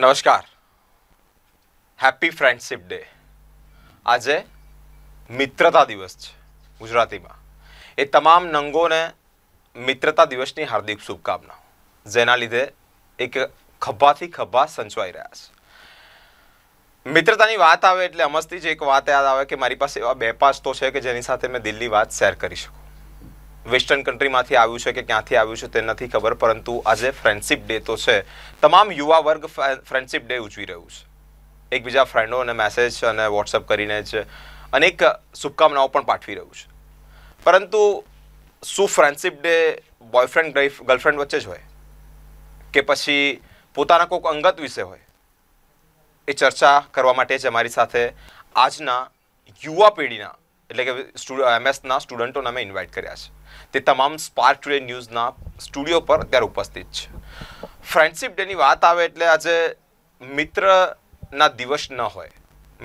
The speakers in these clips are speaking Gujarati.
નમસ્કાર હેપી ફ્રેન્ડશીપ ડે આજે મિત્રતા દિવસ છે ગુજરાતીમાં એ તમામ નંગોને મિત્રતા દિવસની હાર્દિક શુભકામના જેના લીધે એક ખભાથી ખભા સંચવાઈ રહ્યા છે મિત્રતાની વાત આવે એટલે અમસ્તી જ એક વાત યાદ આવે કે મારી પાસે એવા બે પાંચ તો છે કે જેની સાથે મેં દિલ્હી વાત શેર કરી શકું વેસ્ટર્ન કન્ટ્રીમાંથી આવ્યું છે કે ક્યાંથી આવ્યું છે તે નથી ખબર પરંતુ આજે ફ્રેન્ડશિપ ડે તો છે તમામ યુવા વર્ગ ફ્રેન્ડશિપ ડે ઉજવી રહ્યું છે એકબીજા ફ્રેન્ડોને મેસેજ અને વોટ્સઅપ કરીને જ અનેક શુભકામનાઓ પણ પાઠવી રહ્યું છે પરંતુ શું ફ્રેન્ડશિપ ડે બોયફ્રેન્ડ ગર્લફ્રેન્ડ વચ્ચે જ હોય કે પછી પોતાના કોઈક અંગત વિશે હોય એ ચર્ચા કરવા માટે જ અમારી સાથે આજના યુવા પેઢીના એટલે કે એમએસના સ્ટુડન્ટોને અમે ઇન્વાઇટ કર્યા છે તે તમામ સ્પાર્ક ટુડે ન્યૂઝના સ્ટુડિયો પર અત્યારે ઉપસ્થિત છે ફ્રેન્ડશીપ ડેની વાત આવે એટલે આજે મિત્રના દિવસ ન હોય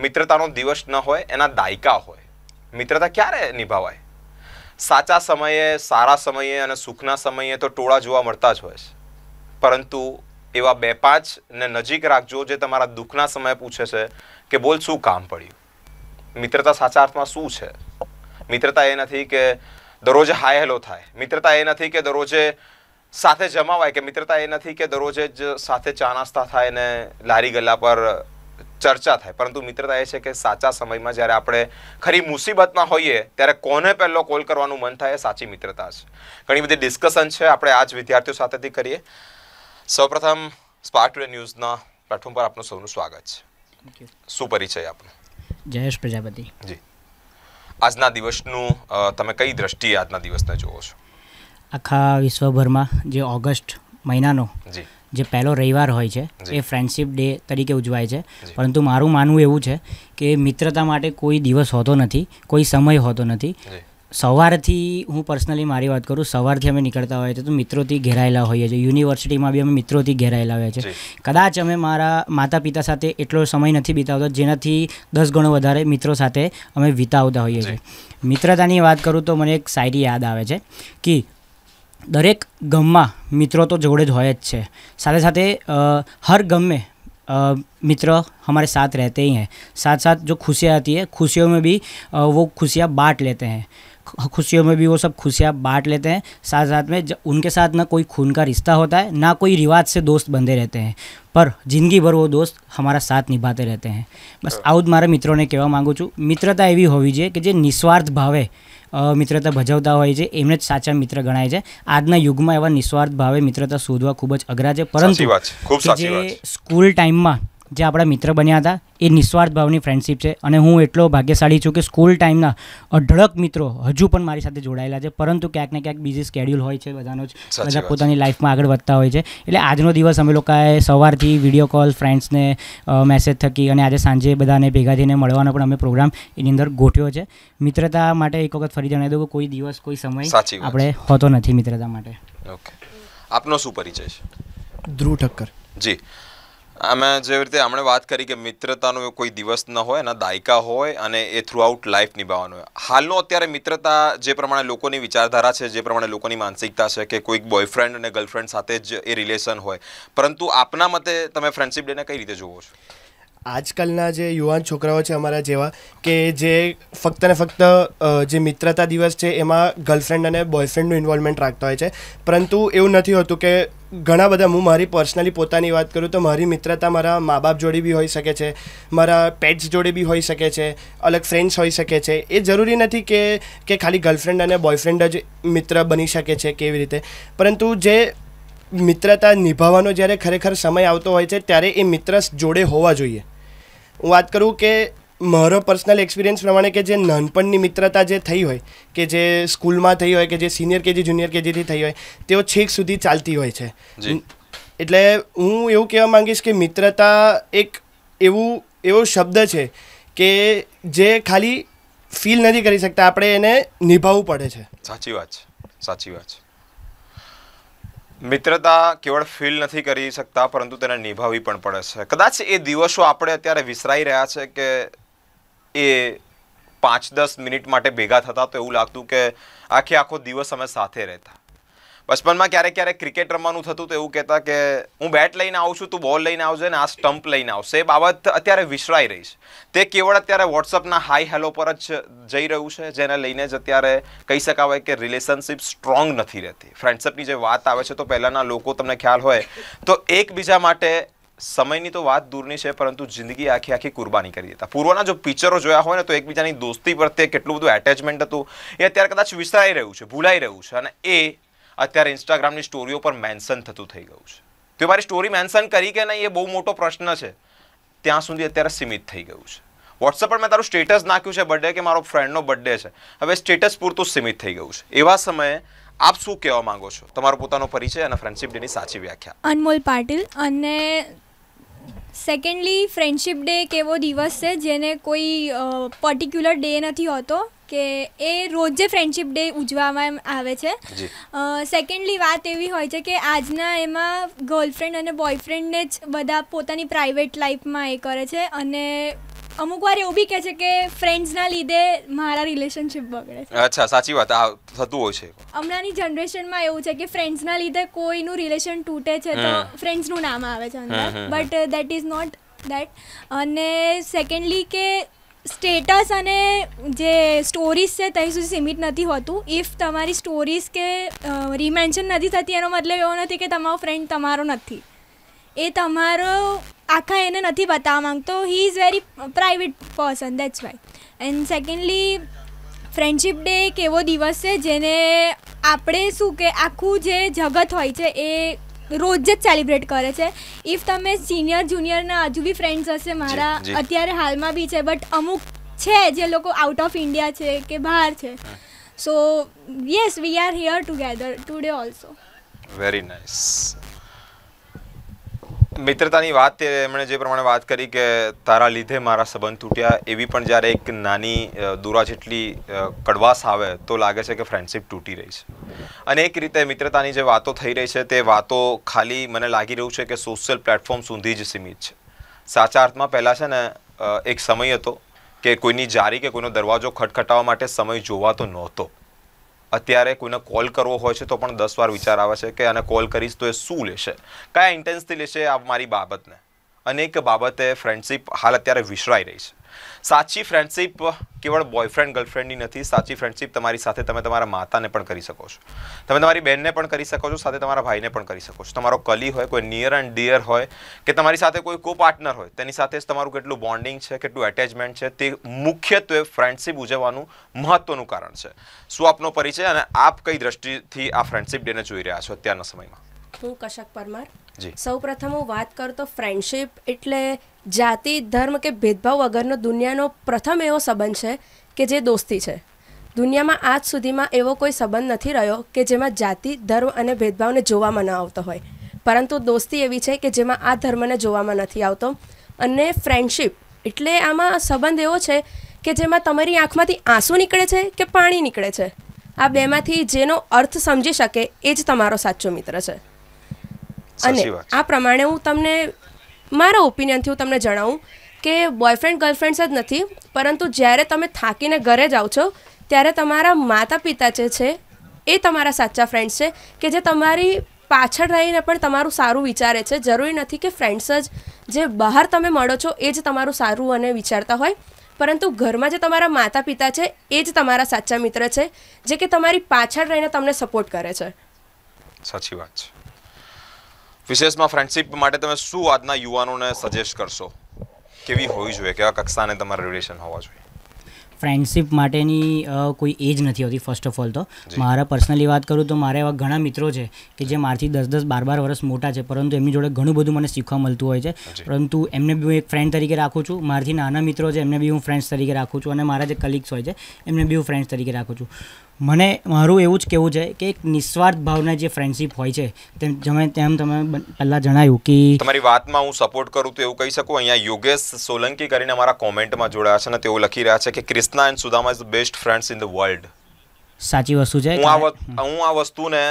મિત્રતાનો દિવસ ન હોય એના દાયકા હોય મિત્રતા ક્યારે નિભાવાય સાચા સમયે સારા સમયે અને સુખના સમયે તો ટોળા જોવા મળતા જ હોય છે પરંતુ એવા બે પાંચ ને નજીક રાખજો જે તમારા દુઃખના સમયે પૂછે છે કે બોલ શું કામ પડ્યું મિત્રતા સાચા અર્થમાં શું છે મિત્રતા એ નથી કે દરરોજ હાય હેલો થાય મિત્રતા એ નથી કે દરરોજે સાથે જમાવાય કે મિત્રતા એ નથી કે દરરોજે જ સાથે ચા નાસ્તા થાય ને લારી ગલ્લા પર ચર્ચા થાય પરંતુ મિત્રતા એ છે કે સાચા સમયમાં જ્યારે આપણે ખરી મુસીબતમાં હોઈએ ત્યારે કોને પહેલો કોલ કરવાનું મન થાય સાચી મિત્રતા છે ઘણી બધી ડિસ્કશન છે આપણે આજ વિદ્યાર્થીઓ સાથેથી કરીએ સૌપ્રથમ સ્પાર્ટ ટુડે ન્યૂઝના પ્લેટફોર્મ પર આપનું સૌનું સ્વાગત છે સુપરિચય આપનો જયેશ પ્રજાપતિ જી આજના દિવસનું તમે કઈ દ્રષ્ટિએ આજના દિવસને જુઓ છો આખા વિશ્વભરમાં જે ઓગસ્ટ મહિનાનો જે પહેલો રવિવાર હોય છે એ ફ્રેન્ડશિપ ડે તરીકે ઉજવાય છે પરંતુ મારું માનવું એવું છે કે મિત્રતા માટે કોઈ દિવસ હોતો નથી કોઈ સમય હોતો નથી સવારથી હું પર્સનલી મારી વાત કરું સવારથી અમે નીકળતા હોઈએ તો મિત્રોથી ઘેરાયેલા હોઈએ છીએ યુનિવર્સિટીમાં બી અમે મિત્રોથી ઘેરાયેલા હોઈએ છીએ કદાચ અમે મારા માતા પિતા સાથે એટલો સમય નથી વિતાવતા જેનાથી દસ ગણો વધારે મિત્રો સાથે અમે વિતાવતા હોઈએ છીએ મિત્રતાની વાત કરું તો મને એક શાયરી યાદ આવે છે કે દરેક ગમમાં મિત્રો તો જોડે જ હોય જ છે સાથે સાથે હર ગમે મિત્ર અમારે સાથ રહેતે रहते સાથ સાથ જો साथ હતી खुशियाँ आती है खुशियों में भी वो खुशियाँ खुशियों में भी वो सब खुशियाँ बांट लेते हैं साथ साथ में उनके साथ ना कोई खून का रिश्ता होता है ना कोई रिवाज से दोस्त बंधे रहते हैं પર જિંદગી ભર વો દોસ્ત હમારા સાથ નિભાતે રહેતે હૈ બસ આવું જ મારા મિત્રોને કહેવા માગું છું મિત્રતા એવી હોવી જોઈએ કે જે નિસ્વાર્થ ભાવે મિત્રતા ભજવતા હોય છે એમને જ સાચા મિત્ર ગણાય છે આજના યુગમાં એવા નિસ્વાર્થ ભાવે મિત્રતા શોધવા ખૂબ જ અઘરા છે પરંતુ જે સ્કૂલ ટાઈમમાં જે આપણા મિત્ર બન્યા હતા એ નિસ્વાર્થ ભાવની ફ્રેન્ડશીપ છે અને હું એટલો ભાગ્યશાળી છું કે સ્કૂલ ટાઈમના અઢળક મિત્રો હજુ પણ મારી સાથે જોડાયેલા છે પરંતુ ક્યાંક ને ક્યાંક બીજી સ્કેડ્યુલ હોય છે બધાનો જ બધા પોતાની લાઈફમાં આગળ વધતા હોય છે એટલે આજનો દિવસ અમે લોકોએ સવારથી વિડીયો કોલ ફ્રેન્ડ્સને મેસેજ થકી અને આજે સાંજે બધાને ભેગા થઈને મળવાનો પણ અમે પ્રોગ્રામ એની અંદર ગોઠવ્યો છે મિત્રતા માટે એક વખત ફરી જણાવી દઉં કે કોઈ દિવસ કોઈ સમય આપણે હોતો નથી મિત્રતા માટે ઓકે આપનો શું પરિચય છે ધ્રુવ ઠક્કર જી અમે જેવી રીતે આપણે વાત કરી કે મિત્રતાનો કોઈ દિવસ ન હોય એના દાયકા હોય અને એ થ્રુઆઉટ લાઈફ નિભાવવાનો હોય હાલનો અત્યારે મિત્રતા જે પ્રમાણે લોકોની વિચારધારા છે જે પ્રમાણે લોકોની માનસિકતા છે કે કોઈક બોયફ્રેન્ડ અને ગર્લફ્રેન્ડ સાથે જ એ રિલેશન હોય પરંતુ આપના મતે તમે ફ્રેન્ડશિપ ડેને કઈ રીતે જુઓ છો આજકાલના જે યુવાન છોકરાઓ છે અમારા જેવા કે જે ફક્ત ને ફક્ત જે મિત્રતા દિવસ છે એમાં ગર્લફ્રેન્ડ અને બોયફ્રેન્ડનું ઇન્વોલ્વમેન્ટ રાખતા હોય છે પરંતુ એવું નથી હોતું કે ઘણા બધા હું મારી પર્સનલી પોતાની વાત કરું તો મારી મિત્રતા મારા મા બાપ જોડે બી હોઈ શકે છે મારા પેટ્સ જોડે બી હોઈ શકે છે અલગ ફ્રેન્ડ્સ હોઈ શકે છે એ જરૂરી નથી કે કે ખાલી ગર્લફ્રેન્ડ અને બોયફ્રેન્ડ જ મિત્ર બની શકે છે કેવી રીતે પરંતુ જે મિત્રતા નિભાવવાનો જ્યારે ખરેખર સમય આવતો હોય છે ત્યારે એ મિત્ર જોડે હોવા જોઈએ હું વાત કરું કે મારો પર્સનલ એક્સપિરિયન્સ પ્રમાણે કે જે નાનપણની મિત્રતા જે થઈ હોય કે જે સ્કૂલમાં થઈ હોય કે જે સિનિયર કેજી જુનિયર કેજીથી થઈ હોય તેઓ છેક સુધી ચાલતી હોય છે એટલે હું એવું કહેવા માંગીશ કે મિત્રતા એક એવું એવો શબ્દ છે કે જે ખાલી ફીલ નથી કરી શકતા આપણે એને નિભાવવું પડે છે સાચી વાત છે સાચી વાત છે મિત્રતા કેવળ ફીલ નથી કરી શકતા પરંતુ તેને નિભાવવી પણ પડે છે કદાચ એ દિવસો આપણે અત્યારે વિસરાઈ રહ્યા છે કે એ પાંચ દસ મિનિટ માટે ભેગા થતા તો એવું લાગતું કે આખે આખો દિવસ અમે સાથે રહેતા બચપનમાં ક્યારેક ક્યારેક ક્રિકેટ રમવાનું થતું તો એવું કહેતા કે હું બેટ લઈને આવું છું તું બોલ લઈને આવજે ને આ સ્ટમ્પ લઈને આવશે એ બાબત અત્યારે વિસરાઈ રહી છે તે કેવળ અત્યારે વોટ્સઅપના હાઈ હેલો પર જ જઈ રહ્યું છે જેને લઈને જ અત્યારે કહી શકાવાય કે રિલેશનશિપ સ્ટ્રોંગ નથી રહેતી ફ્રેન્ડશિપની જે વાત આવે છે તો પહેલાંના લોકો તમને ખ્યાલ હોય તો એકબીજા માટે સમયની તો વાત દૂરની છે પરંતુ જિંદગી આખી આખી કુરબાની કરી દેતા પૂર્વના જો પિક્ચરો જોયા હોય ને તો એકબીજાની દોસ્તી પ્રત્યે કેટલું બધું એટેચમેન્ટ હતું એ અત્યારે કદાચ વિસરાઈ રહ્યું છે ભૂલાઈ રહ્યું છે અને એ અત્યારે ઇન્સ્ટાગ્રામની સ્ટોરીઓ પર મેન્શન થતું થઈ ગયું છે તો મારી સ્ટોરી મેન્શન કરી કે નહીં એ બહુ મોટો પ્રશ્ન છે ત્યાં સુધી અત્યારે સીમિત થઈ ગયું છે વોટ્સઅપ પર મેં તારું સ્ટેટસ નાખ્યું છે બર્થડે કે મારો ફ્રેન્ડનો બર્થડે છે હવે સ્ટેટસ પૂરતું સીમિત થઈ ગયું છે એવા સમયે આપ શું કહેવા માંગો છો તમારો પોતાનો પરિચય અને ફ્રેન્ડશિપ ડેની સાચી વ્યાખ્યા અનમોલ પાટીલ અને સેકન્ડલી ફ્રેન્ડશીપ ડે એક એવો દિવસ છે જેને કોઈ પર્ટિક્યુલર ડે નથી હોતો કે એ રોજે ફ્રેન્ડશીપ ડે ઉજવવામાં આવે છે સેકન્ડલી વાત એવી હોય છે કે આજના એમાં ગર્લફ્રેન્ડ અને બોયફ્રેન્ડને જ બધા પોતાની પ્રાઇવેટ લાઈફમાં એ કરે છે અને અમુક વાર એવું બી કહે છે કે ફ્રેન્ડ્સના લીધે મારા રિલેશનશિપ બગડે છે અચ્છા સાચી વાત આ થતું હોય છે હમણાંની જનરેશનમાં એવું છે કે ફ્રેન્ડ્સના લીધે કોઈનું રિલેશન તૂટે છે તો ફ્રેન્ડ્સનું નામ આવે છે અંદર but that is not that અને સેકન્ડલી કે સ્ટેટસ અને જે સ્ટોરીઝ છે ત્યાં સુધી સીમિત નથી હોતું ઇફ તમારી સ્ટોરીઝ કે રિમેન્શન નથી થતી એનો મતલબ એવો નથી કે તમારો ફ્રેન્ડ તમારો નથી એ તમારો આખા એને નથી બતાવવા માંગતો he is very private person that's why and secondly friendship day એક એવો દિવસ છે જેને આપણે શું કે આખું જે જગત હોય છે એ રોજ જ સેલિબ્રેટ કરે છે ઇફ તમે સિનિયર જુનિયરના હજુ બી ફ્રેન્ડ્સ હશે મારા અત્યારે હાલમાં બી છે બટ અમુક છે જે લોકો આઉટ ઓફ ઇન્ડિયા છે કે બહાર છે so yes we are here together today also very nice મિત્રતાની વાત એમણે જે પ્રમાણે વાત કરી કે તારા લીધે મારા સંબંધ તૂટ્યા એવી પણ જ્યારે એક નાની દુરા જેટલી કડવાશ આવે તો લાગે છે કે ફ્રેન્ડશિપ તૂટી રહી છે અને એક રીતે મિત્રતાની જે વાતો થઈ રહી છે તે વાતો ખાલી મને લાગી રહ્યું છે કે સોશિયલ પ્લેટફોર્મ સુધી જ સીમિત છે સાચા અર્થમાં પહેલાં છે ને એક સમય હતો કે કોઈની જારી કે કોઈનો દરવાજો ખટખટાવવા માટે સમય જોવાતો નહોતો અત્યારે કોઈને કોલ કરવો હોય છે તો પણ દસ વાર વિચાર આવે છે કે આને કોલ કરીશ તો એ શું લેશે કયા ઇન્ટેન્સથી લેશે આ મારી બાબતને અનેક બાબતે ફ્રેન્ડશીપ હાલ અત્યારે વિસરાઈ રહી છે સાચી ફ્રેન્ડશીપ કેવળ બોયફ્રેન્ડ ગર્લફ્રેન્ડની નથી સાચી ફ્રેન્ડશીપ તમારી સાથે તમે તમારા માતાને પણ કરી શકો છો તમે તમારી બહેનને પણ કરી શકો છો સાથે તમારા ભાઈને પણ કરી શકો છો તમારો કલી હોય કોઈ નિયર એન્ડ ડિયર હોય કે તમારી સાથે કોઈ કો પાર્ટનર હોય તેની સાથે જ તમારું કેટલું બોન્ડિંગ છે કેટલું એટેચમેન્ટ છે તે મુખ્યત્વે ફ્રેન્ડશીપ ઉજવવાનું મહત્ત્વનું કારણ છે શું આપનો પરિચય અને આપ કઈ દ્રષ્ટિથી આ ફ્રેન્ડશીપ ડેને જોઈ રહ્યા છો અત્યારના સમયમાં હું કશક પરમાર સૌપ્રથમ હું વાત કરું તો ફ્રેન્ડશિપ એટલે જાતિ ધર્મ કે ભેદભાવ વગરનો દુનિયાનો પ્રથમ એવો સંબંધ છે કે જે દોસ્તી છે દુનિયામાં આજ સુધીમાં એવો કોઈ સંબંધ નથી રહ્યો કે જેમાં જાતિ ધર્મ અને ભેદભાવને જોવામાં ન આવતો હોય પરંતુ દોસ્તી એવી છે કે જેમાં આ ધર્મને જોવામાં નથી આવતો અને ફ્રેન્ડશિપ એટલે આમાં સંબંધ એવો છે કે જેમાં તમારી આંખમાંથી આંસુ નીકળે છે કે પાણી નીકળે છે આ બેમાંથી જેનો અર્થ સમજી શકે એ જ તમારો સાચો મિત્ર છે અને આ પ્રમાણે હું તમને મારા ઓપિનિયનથી હું તમને જણાવું કે બોયફ્રેન્ડ ગર્લફ્રેન્ડ્સ જ નથી પરંતુ જ્યારે તમે થાકીને ઘરે જાઓ છો ત્યારે તમારા માતા પિતા જે છે એ તમારા સાચા ફ્રેન્ડ્સ છે કે જે તમારી પાછળ રહીને પણ તમારું સારું વિચારે છે જરૂરી નથી કે ફ્રેન્ડ્સ જ જે બહાર તમે મળો છો એ જ તમારું સારું અને વિચારતા હોય પરંતુ ઘરમાં જે તમારા માતા પિતા છે એ જ તમારા સાચા મિત્ર છે જે કે તમારી પાછળ રહીને તમને સપોર્ટ કરે છે સાચી વાત છે વિશેષમાં ફ્રેન્ડશિપ માટે તમે શું આજના યુવાનોને સજેસ્ટ કરશો કેવી હોવી જોઈએ કેવા કક્ષાને તમારા રિલેશન હોવા જોઈએ ફ્રેન્ડશિપ માટેની કોઈ એજ નથી હોતી ફર્સ્ટ ઓફ ઓલ તો મારા પર્સનલી વાત કરું તો મારા એવા ઘણા મિત્રો છે કે જે મારથી દસ દસ બાર બાર વર્ષ મોટા છે પરંતુ એમની જોડે ઘણું બધું મને શીખવા મળતું હોય છે પરંતુ એમને બી હું એક ફ્રેન્ડ તરીકે રાખું છું મારાથી નાના મિત્રો છે એમને બી હું ફ્રેન્ડ્સ તરીકે રાખું છું અને મારા જે કલીગ્સ હોય છે એમને બી હું ફ્રેન્ડ્સ તરીકે રાખું છું મને મારું એવું જ કહેવું છે કે એક નિસ્વાર્થ ભાવના જે ફ્રેન્ડશિપ હોય છે તેમ તમે તેમ તમે પહેલાં જણાવ્યું કે તમારી વાતમાં હું સપોર્ટ કરું તો એવું કહી શકું અહીંયા યોગેશ સોલંકી કરીને મારા કોમેન્ટમાં જોડાયા છે ને તેઓ લખી રહ્યા છે કે Krishna and Sudama is best friends in the world સાચી વસ્તુ છે હું આ હું આ વસ્તુને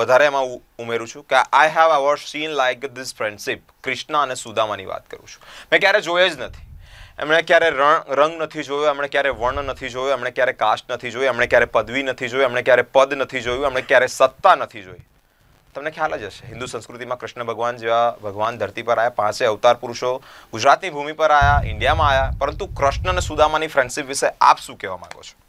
વધારે એમાં ઉમેરું છું કે I have ever seen like this friendship Krishna અને સુદામાની વાત કરું છું મેં ક્યારે જોયે જ નથી એમણે ક્યારે રંગ નથી જોયો એમણે ક્યારે વર્ણ નથી જોયો એમણે ક્યારે કાસ્ટ નથી જોયું એમણે ક્યારે પદવી નથી જોયું એમણે ક્યારે પદ નથી જોયું એમણે ક્યારે સત્તા નથી જોઈ તમને ખ્યાલ જ હશે હિન્દુ સંસ્કૃતિમાં કૃષ્ણ ભગવાન જેવા ભગવાન ધરતી પર આવ્યા પાંચે અવતાર પુરુષો ગુજરાતની ભૂમિ પર આવ્યા ઇન્ડિયામાં આવ્યા પરંતુ કૃષ્ણ અને સુદામાની ફ્રેન્ડશિપ વિશે આપ શું કહેવા માગો છો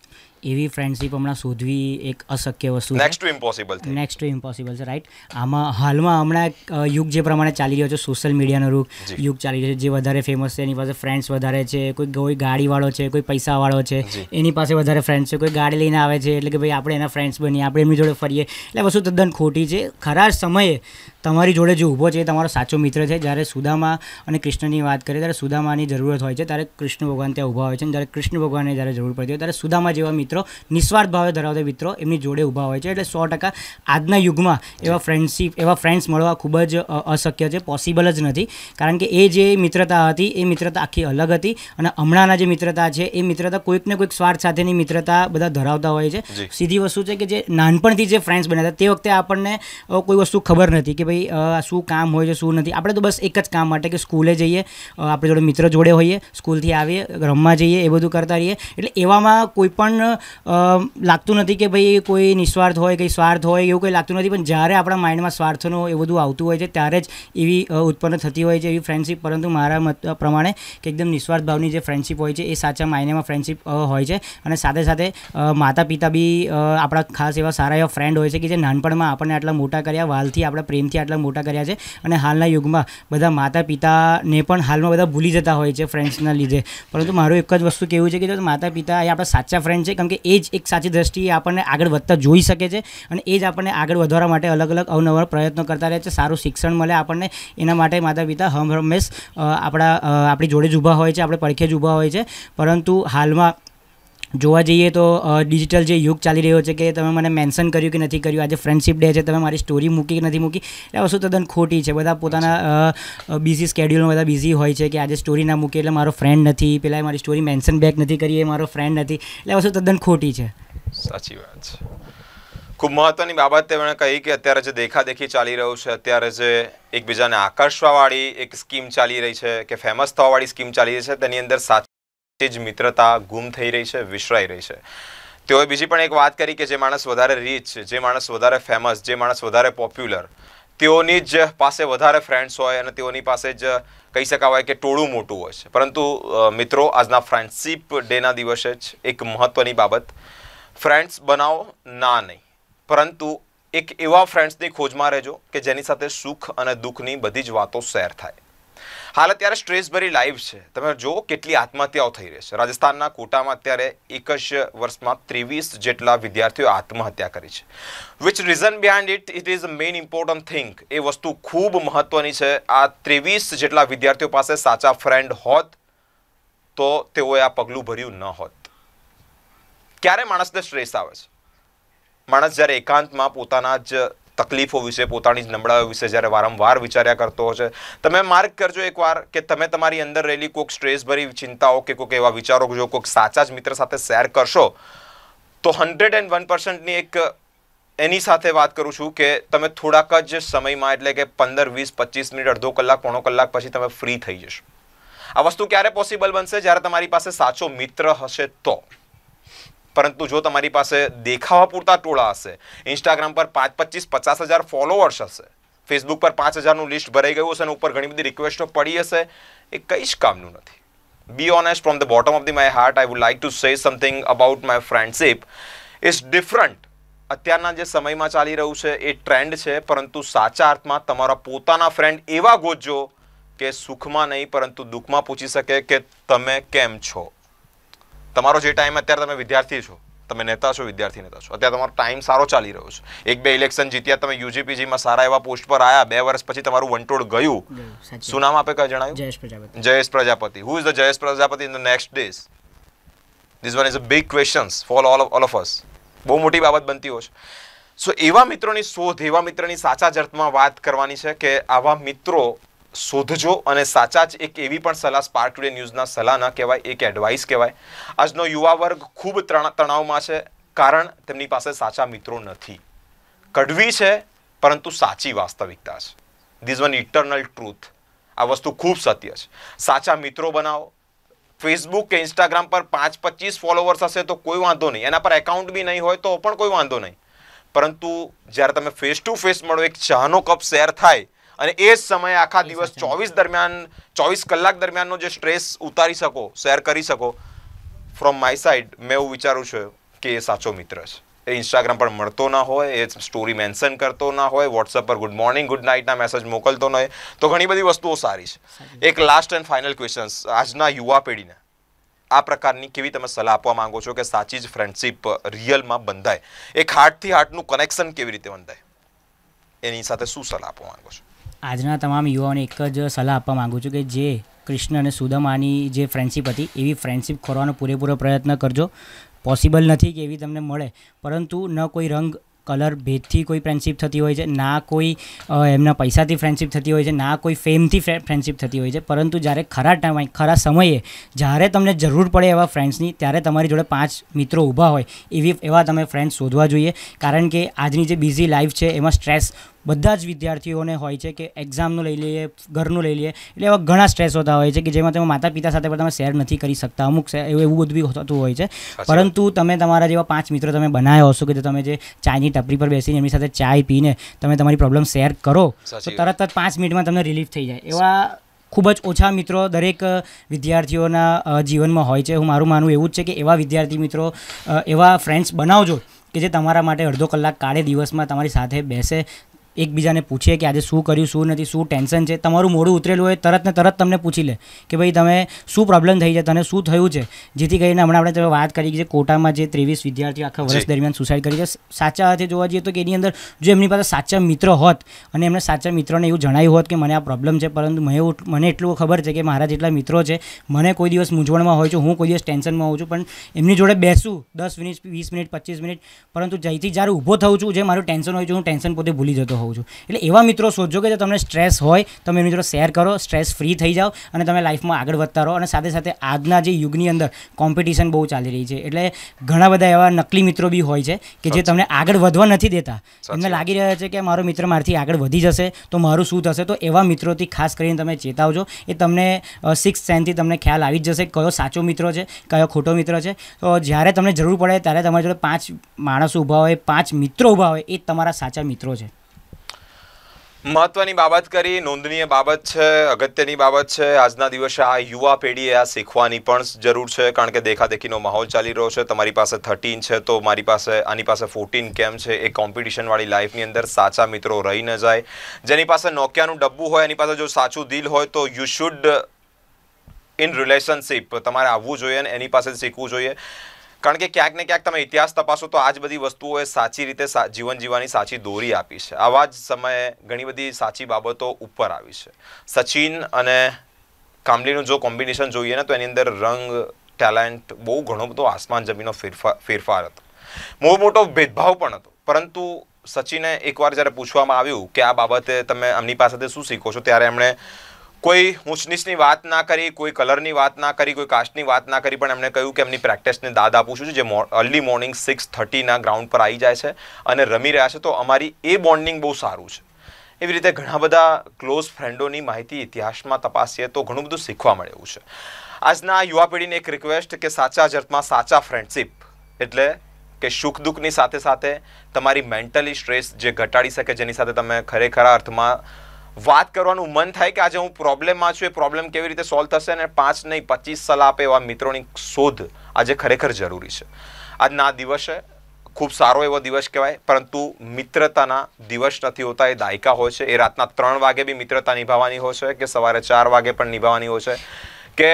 એવી ફ્રેન્ડશિપ હમણાં શોધવી એક અશક્ય વસ્તુ next to impossible next to impossible છે રાઈટ આમાં હાલમાં હમણાં એક યુગ જે પ્રમાણે ચાલી રહ્યો છે સોશિયલ મીડિયાનો રૂપ યુગ ચાલી રહ્યો છે જે વધારે ફેમસ છે એની પાસે ફ્રેન્ડ્સ વધારે છે કોઈ કોઈ ગાડીવાળો છે કોઈ પૈસાવાળો છે એની પાસે વધારે ફ્રેન્ડ્સ છે કોઈ ગાડી લઈને આવે છે એટલે કે ભાઈ આપણે એના ફ્રેન્ડ્સ બનીએ આપણે એમની જોડે ફરીએ એટલે વસ્તુ તદ્દન ખોટી છે ખરા સમયે તમારી જોડે જે ઊભો છે એ તમારો સાચો મિત્ર છે જ્યારે સુદામા અને કૃષ્ણની વાત કરીએ ત્યારે સુદામાની જરૂરત હોય છે ત્યારે કૃષ્ણ ભગવાન ત્યાં ઊભા હોય છે જ્યારે કૃષ્ણ ભગવાનને જ્યારે જરૂર પડતી હોય ત્યારે સુદામા જેવા મિત્રો નિસ્વાર્થ ભાવે ધરાવતા મિત્રો એમની જોડે ઊભા હોય છે એટલે સો ટકા આજના યુગમાં એવા ફ્રેન્ડશીપ એવા ફ્રેન્ડ્સ મળવા ખૂબ જ અશક્ય છે પોસિબલ જ નથી કારણ કે એ જે મિત્રતા હતી એ મિત્રતા આખી અલગ હતી અને હમણાંના જે મિત્રતા છે એ મિત્રતા કોઈકને કોઈક સ્વાર્થ સાથેની મિત્રતા બધા ધરાવતા હોય છે સીધી વસ્તુ છે કે જે નાનપણથી જે ફ્રેન્ડ્સ બન્યા હતા તે વખતે આપણને કોઈ વસ્તુ ખબર નથી કે ભાઈ આ શું કામ હોય છે શું નથી આપણે તો બસ એક જ કામ માટે કે સ્કૂલે જઈએ આપણે જોડે મિત્ર જોડે હોઈએ સ્કૂલથી આવીએ રમવા જઈએ એ બધું કરતા રહીએ એટલે એવામાં કોઈ પણ લાગતું નથી કે ભાઈ કોઈ નિસ્વાર્થ હોય કંઈ સ્વાર્થ હોય એવું કંઈ લાગતું નથી પણ જ્યારે આપણા માઇન્ડમાં સ્વાર્થનું એ બધું આવતું હોય છે ત્યારે જ એવી ઉત્પન્ન થતી હોય છે એવી ફ્રેન્ડશિપ પરંતુ મારા મત પ્રમાણે કે એકદમ નિસ્વાર્થ ભાવની જે ફ્રેન્ડશિપ હોય છે એ સાચા માયનેમાં ફ્રેન્ડશિપ હોય છે અને સાથે સાથે માતા પિતા બી આપણા ખાસ એવા સારા એવા ફ્રેન્ડ હોય છે કે જે નાનપણમાં આપણને આટલા મોટા કર્યા વાલથી આપણા પ્રેમથી આટલા મોટા કર્યા છે અને હાલના યુગમાં બધા માતા પિતાને પણ હાલમાં બધા ભૂલી જતા હોય છે ફ્રેન્ડ્સના લીધે પરંતુ મારું એક જ વસ્તુ કહેવું છે કે જો માતા પિતા એ આપણા સાચા ફ્રેન્ડ છે કેમ કે એ જ એક સાચી દ્રષ્ટિએ આપણને આગળ વધતા જોઈ શકે છે અને એ જ આપણને આગળ વધારવા માટે અલગ અલગ અવનવા પ્રયત્નો કરતા રહે છે સારું શિક્ષણ મળે આપણને એના માટે માતા પિતા હમ હંમેશ આપણા આપણી જોડે જ ઊભા હોય છે આપણે પડખે જ ઊભા હોય છે પરંતુ હાલમાં જોવા જઈએ તો ડિજિટલ જે યુગ ચાલી રહ્યો છે કે તમે મને મેન્શન કર્યું કે નથી કર્યું આજે ફ્રેન્ડશિપ ડે છે તમે મારી સ્ટોરી મૂકી કે નથી મૂકી એ વસ્તુ તદ્દન ખોટી છે બધા પોતાના બિઝી સ્કેડ્યુલમાં બધા બિઝી હોય છે કે આજે સ્ટોરી ના મૂકી એટલે મારો ફ્રેન્ડ નથી પેલા મારી સ્ટોરી મેન્શન બેક નથી કરી એ મારો ફ્રેન્ડ નથી એટલે વસ્તુ તદ્દન ખોટી છે સાચી વાત છે ખૂબ મહત્વની બાબત તેમણે કહી કે અત્યારે જે દેખાદેખી ચાલી રહ્યું છે અત્યારે જે એકબીજાને આકર્ષવાવાળી એક સ્કીમ ચાલી રહી છે કે ફેમસ થવાવાળી સ્કીમ ચાલી રહી છે તેની અંદર સાચી તે જ મિત્રતા ગુમ થઈ રહી છે વિસરાઈ રહી છે તેઓએ બીજી પણ એક વાત કરી કે જે માણસ વધારે રીચ જે માણસ વધારે ફેમસ જે માણસ વધારે પોપ્યુલર તેઓની જ પાસે વધારે ફ્રેન્ડ્સ હોય અને તેઓની પાસે જ કહી શકાવાય કે ટોળું મોટું હોય છે પરંતુ મિત્રો આજના ફ્રેન્ડશીપ ડેના દિવસે જ એક મહત્ત્વની બાબત ફ્રેન્ડ્સ બનાવો ના નહીં પરંતુ એક એવા ફ્રેન્ડ્સની ખોજમાં રહેજો કે જેની સાથે સુખ અને દુઃખની બધી જ વાતો શેર થાય હાલ અત્યારે સ્ટ્રેસભરી લાઈવ છે તમે જુઓ કેટલી આત્મહત્યાઓ થઈ રહી છે રાજસ્થાનના કોટામાં અત્યારે એક જ વર્ષમાં ત્રેવીસ જેટલા વિદ્યાર્થીઓ આત્મહત્યા કરી છે which reason behind it it is main important thing એ વસ્તુ ખૂબ મહત્ત્વની છે આ ત્રેવીસ જેટલા વિદ્યાર્થીઓ પાસે સાચા ફ્રેન્ડ હોત તો તેઓએ આ પગલું ભર્યું ન હોત ક્યારે માણસને સ્ટ્રેસ આવે છે માણસ જ્યારે એકાંતમાં પોતાના જ તકલીફો વિશે પોતાની જ નબળાઈઓ વિશે જ્યારે વારંવાર વિચાર્યા કરતો હશે તમે માર્ક કરજો એકવાર કે તમે તમારી અંદર રહેલી કોઈક સ્ટ્રેસ ભરી ચિંતાઓ કે કોઈક એવા વિચારો જો કોઈક સાચા જ મિત્ર સાથે શેર કરશો તો હંડ્રેડ એન્ડ વન પર્સન્ટની એક એની સાથે વાત કરું છું કે તમે થોડાક જ સમયમાં એટલે કે પંદર વીસ પચીસ મિનિટ અડધો કલાક પોણો કલાક પછી તમે ફ્રી થઈ જશો આ વસ્તુ ક્યારે પોસિબલ બનશે જ્યારે તમારી પાસે સાચો મિત્ર હશે તો પરંતુ જો તમારી પાસે દેખાવા પૂરતા ટોળા હશે ઇન્સ્ટાગ્રામ પર પાંચ પચીસ પચાસ હજાર ફોલોઅર્સ હશે ફેસબુક પર પાંચ હજારનું લિસ્ટ ભરાઈ ગયું હશે અને ઉપર ઘણી બધી રિક્વેસ્ટો પડી હશે એ કંઈ જ કામનું નથી be honest from the bottom of the my heart I would like to say something about my friendship is different અત્યારના જે સમયમાં ચાલી રહ્યું છે એ ટ્રેન્ડ છે પરંતુ સાચા અર્થમાં તમારા પોતાના ફ્રેન્ડ એવા ગોજો કે સુખમાં નહીં પરંતુ દુઃખમાં પૂછી શકે કે તમે કેમ છો તમારો જે ટાઈમ અત્યારે તમે વિદ્યાર્થી છો તમે નેતા છો વિદ્યાર્થી નેતા છો અત્યારે તમારો ટાઈમ સારો ચાલી રહ્યો છે એક બે ઇલેક્શન જીત્યા તમે યુજીપીજીમાં સારા એવા પોસ્ટ પર આયા બે વર્ષ પછી તમારું વંટોળ ગયું શું નામ આપે કઈ જણાવ્યું Jayesh Prajapati Jayesh Prajapati who is the Jayesh Prajapati in the next days this one is a big questions for all all of us બહુ મોટી બાબત બનતી હોય છે સો એવા મિત્રોની શોધ એવા મિત્રની સાચા જર્થમાં વાત કરવાની છે કે આવા મિત્રો શોધજો અને સાચા જ એક એવી પણ સલાહ સ્પાર્ક ટુડે ન્યૂઝના સલાહ ન કહેવાય એક એડવાઇસ કહેવાય આજનો યુવા વર્ગ ખૂબ તણાવમાં છે કારણ તેમની પાસે સાચા મિત્રો નથી કડવી છે પરંતુ સાચી વાસ્તવિકતા છે ધીઝ વન ઇન્ટરનલ ટ્રુથ આ વસ્તુ ખૂબ સત્ય છે સાચા મિત્રો બનાવો ફેસબુક કે ઇન્સ્ટાગ્રામ પર પાંચ પચીસ ફોલોવર્સ હશે તો કોઈ વાંધો નહીં એના પર એકાઉન્ટ બી નહીં હોય તો પણ કોઈ વાંધો નહીં પરંતુ જ્યારે તમે ફેસ ટુ ફેસ મળો એક ચાનો કપ શેર થાય અને એ જ સમયે આખા દિવસ ચોવીસ દરમિયાન ચોવીસ કલાક દરમિયાનનો જે સ્ટ્રેસ ઉતારી શકો શેર કરી શકો ફ્રોમ માય સાઈડ મેં એવું વિચારું છું કે એ સાચો મિત્ર છે એ ઇન્સ્ટાગ્રામ પર મળતો ના હોય એ સ્ટોરી મેન્શન કરતો ના હોય વોટ્સઅપ પર ગુડ મોર્નિંગ ગુડ નાઇટના મેસેજ મોકલતો ન હોય તો ઘણી બધી વસ્તુઓ સારી છે એક લાસ્ટ એન્ડ ફાઇનલ ક્વેશ્ચન્સ આજના યુવા પેઢીને આ પ્રકારની કેવી તમે સલાહ આપવા માંગો છો કે સાચી જ ફ્રેન્ડશીપ રિયલમાં બંધાય એક હાર્ટથી હાર્ટનું કનેક્શન કેવી રીતે બંધાય એની સાથે શું સલાહ આપવા માંગો છો આજના તમામ યુવાઓને એક જ સલાહ આપવા માગું છું કે જે કૃષ્ણ અને સુદમાની જે ફ્રેન્ડશીપ હતી એવી ફ્રેન્ડશીપ ખોરવાનો પૂરેપૂરો પ્રયત્ન કરજો પોસિબલ નથી કે એવી તમને મળે પરંતુ ન કોઈ રંગ કલર ભેદથી કોઈ ફ્રેન્ડશીપ થતી હોય છે ના કોઈ એમના પૈસાથી ફ્રેન્ડશીપ થતી હોય છે ના કોઈ ફેમથી ફ્રેન્ડશીપ થતી હોય છે પરંતુ જ્યારે ખરા ટાઈમ ખરા સમયે જ્યારે તમને જરૂર પડે એવા ફ્રેન્ડ્સની ત્યારે તમારી જોડે પાંચ મિત્રો ઊભા હોય એવી એવા તમે ફ્રેન્ડ્સ શોધવા જોઈએ કારણ કે આજની જે બિઝી લાઈફ છે એમાં સ્ટ્રેસ બધા જ વિદ્યાર્થીઓને હોય છે કે એક્ઝામનું લઈ લઈએ ઘરનું લઈ લઈએ એટલે એવા ઘણા સ્ટ્રેસ હોતા હોય છે કે જેમાં તમે માતા પિતા સાથે પણ તમે શેર નથી કરી શકતા અમુક એવું એવું બધું બી થતું હોય છે પરંતુ તમે તમારા જેવા પાંચ મિત્રો તમે બનાવ્યા હશો કે તમે જે ચાયની ટપરી પર બેસીને એમની સાથે ચાય પીને તમે તમારી પ્રોબ્લેમ શેર કરો તો તરત જ પાંચ મિનિટમાં તમને રિલીફ થઈ જાય એવા ખૂબ જ ઓછા મિત્રો દરેક વિદ્યાર્થીઓના જીવનમાં હોય છે હું મારું માનવું એવું જ છે કે એવા વિદ્યાર્થી મિત્રો એવા ફ્રેન્ડ્સ બનાવજો કે જે તમારા માટે અડધો કલાક કાળે દિવસમાં તમારી સાથે બેસે એકબીજાને પૂછીએ કે આજે શું કર્યું શું નથી શું ટેન્શન છે તમારું મોડું ઉતરેલું હોય તરત ને તરત તમને પૂછી લે કે ભાઈ તમે શું પ્રોબ્લેમ થઈ છે તને શું થયું છે જેથી કરીને હમણાં આપણે તમે વાત કરી કે કોટામાં જે ત્રેવીસ વિદ્યાર્થીઓ આખા વર્ષ દરમિયાન સુસાઇડ કરી છે સાચા હાથે જોવા જઈએ તો કે એની અંદર જો એમની પાસે સાચા મિત્ર હોત અને એમને સાચા મિત્રોને એવું જણાવ્યું હોત કે મને આ પ્રોબ્લેમ છે પરંતુ મેં મને એટલું ખબર છે કે મારા જેટલા મિત્રો છે મને કોઈ દિવસ મૂંઝવણમાં હોય છું હું કોઈ દિવસ ટેન્શનમાં હોઉં છું પણ એમની જોડે બેસું દસ મિનિટ વીસ મિનિટ પચીસ મિનિટ પરંતુ જયથી જ્યારે ઊભો થઉં છું જે મારું ટેન્શન હોય છે હું ટેન્શન પોતે ભૂલી જતો હોઉં કહું છું એટલે એવા મિત્રો શોધજો કે જો તમને સ્ટ્રેસ હોય તમે એની જોડે શેર કરો સ્ટ્રેસ ફ્રી થઈ જાઓ અને તમે લાઈફમાં આગળ વધતા રહો અને સાથે સાથે આજના જે યુગની અંદર કોમ્પિટિશન બહુ ચાલી રહી છે એટલે ઘણા બધા એવા નકલી મિત્રો બી હોય છે કે જે તમને આગળ વધવા નથી દેતા એમને લાગી રહ્યા છે કે મારો મિત્ર મારથી આગળ વધી જશે તો મારું શું થશે તો એવા મિત્રોથી ખાસ કરીને તમે ચેતાવજો એ તમને સિક્સ સેન્સથી તમને ખ્યાલ આવી જ જશે કયો સાચો મિત્રો છે કયો ખોટો મિત્ર છે તો જ્યારે તમને જરૂર પડે ત્યારે તમારી જોડે પાંચ માણસો ઊભા હોય પાંચ મિત્રો ઊભા હોય એ તમારા સાચા મિત્રો છે મહત્વની બાબત કરી નોંધનીય બાબત છે અગત્યની બાબત છે આજના દિવસે આ યુવા પેઢીએ આ શીખવાની પણ જરૂર છે કારણ કે દેખાદેખીનો માહોલ ચાલી રહ્યો છે તમારી પાસે થર્ટીન છે તો મારી પાસે આની પાસે ફોર્ટીન કેમ છે એ કોમ્પિટિશનવાળી લાઈફની અંદર સાચા મિત્રો રહી ન જાય જેની પાસે નોકિયાનું ડબ્બુ હોય એની પાસે જો સાચું દિલ હોય તો યુ શુડ ઇન રિલેશનશીપ તમારે આવવું જોઈએ અને એની પાસે શીખવું જોઈએ કારણ કે ક્યાંક ને ક્યાંક તમે ઇતિહાસ તપાસો તો આ જ બધી વસ્તુઓએ સાચી રીતે જીવન જીવવાની સાચી દોરી આપી છે આવા જ સમયે ઘણી બધી સાચી બાબતો ઉપર આવી છે સચિન અને કામલીનું જો કોમ્બિનેશન જોઈએ ને તો એની અંદર રંગ ટેલેન્ટ બહુ ઘણો બધો આસમાન જમીનનો ફેરફાર ફેરફાર હતો બહુ મોટો ભેદભાવ પણ હતો પરંતુ સચિને એકવાર જ્યારે પૂછવામાં આવ્યું કે આ બાબતે તમે એમની પાસેથી શું શીખો છો ત્યારે એમણે કોઈ ઊંચનીચની વાત ના કરી કોઈ કલરની વાત ના કરી કોઈ કાસ્ટની વાત ના કરી પણ એમણે કહ્યું કે એમની પ્રેક્ટિસને દાદ આપું છું જે અર્લી મોર્નિંગ સિક્સ થર્ટીના ગ્રાઉન્ડ પર આવી જાય છે અને રમી રહ્યા છે તો અમારી એ બોન્ડિંગ બહુ સારું છે એવી રીતે ઘણા બધા ક્લોઝ ફ્રેન્ડોની માહિતી ઇતિહાસમાં તપાસીએ તો ઘણું બધું શીખવા મળે એવું છે આજના યુવા પેઢીને એક રિક્વેસ્ટ કે સાચા જ સાચા ફ્રેન્ડશિપ એટલે કે સુખ દુઃખની સાથે સાથે તમારી મેન્ટલી સ્ટ્રેસ જે ઘટાડી શકે જેની સાથે તમે ખરેખરા અર્થમાં વાત કરવાનું મન થાય કે આજે હું પ્રોબ્લેમમાં છું એ પ્રોબ્લેમ કેવી રીતે સોલ્વ થશે અને પાંચ નહીં પચીસ સલાહ આપે એવા મિત્રોની શોધ આજે ખરેખર જરૂરી છે આજના દિવસે ખૂબ સારો એવો દિવસ કહેવાય પરંતુ મિત્રતાના દિવસ નથી હોતા એ દાયકા હોય છે એ રાતના ત્રણ વાગે બી મિત્રતા નિભાવવાની હોય છે કે સવારે ચાર વાગે પણ નિભાવવાની હોય છે કે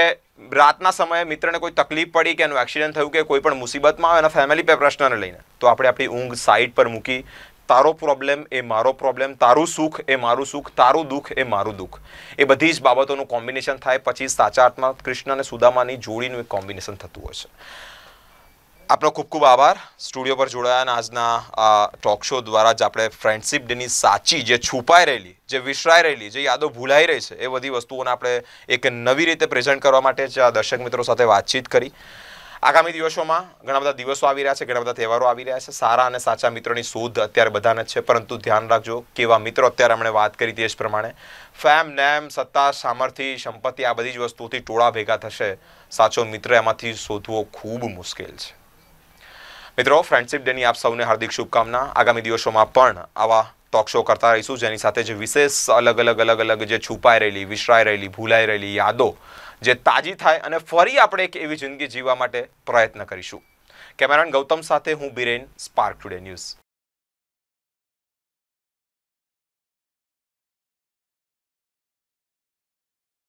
રાતના સમયે મિત્રને કોઈ તકલીફ પડી કે એનું એક્સિડન્ટ થયું કે કોઈ પણ મુસીબતમાં આવે એના ફેમિલી પર પ્રશ્નને લઈને તો આપણે આપણી ઊંઘ સાઈડ પર મૂકી તારો પ્રોબ્લેમ એ મારો પ્રોબ્લેમ તારું સુખ એ મારું સુખ તારું દુઃખ એ મારું દુઃખ એ બધી જ બાબતોનું કોમ્બિનેશન થાય પછી સાચા અર્થમાં કૃષ્ણ અને સુદામાની જોડીનું એક કોમ્બિનેશન થતું હોય છે આપનો ખૂબ ખૂબ આભાર સ્ટુડિયો પર જોડાયા આજના ટોક શો દ્વારા જ આપણે ફ્રેન્ડશિપ ડેની સાચી જે છુપાઈ રહેલી જે વિસરાઈ રહેલી જે યાદો ભૂલાઈ રહી છે એ બધી વસ્તુઓને આપણે એક નવી રીતે પ્રેઝન્ટ કરવા માટે જ આ દર્શક મિત્રો સાથે વાતચીત કરી આગામી દિવસોમાં ઘણા બધા દિવસો આવી રહ્યા છે ઘણા બધા તહેવારો આવી રહ્યા છે સારા અને સાચા મિત્રોની શોધ અત્યારે બધાને છે પરંતુ ધ્યાન રાખજો કેવા મિત્રો અત્યારે હમણે વાત કરી હતી એ જ પ્રમાણે ફેમ નેમ સત્તા સામર્થ્ય સંપત્તિ આ બધી જ વસ્તુથી ટોળા ભેગા થશે સાચો મિત્ર એમાંથી શોધવો ખૂબ મુશ્કેલ છે મિત્રો ફ્રેન્ડશિપ ડેની આપ સૌને હાર્દિક શુભકામના આગામી દિવસોમાં પણ આવા ટોક શો કરતા રહીશું જેની સાથે જે વિશેષ અલગ અલગ અલગ અલગ જે છુપાઈ રહેલી વિસરાઈ રહેલી ભૂલાઈ રહેલી યાદો જે તાજી થાય અને ફરી આપણે એક એવી જિંદગી જીવવા માટે પ્રયત્ન કરીશું કેમેરાન ગૌતમ સાથે હું બિરેન સ્પાર્ક ટુડે ન્યૂઝ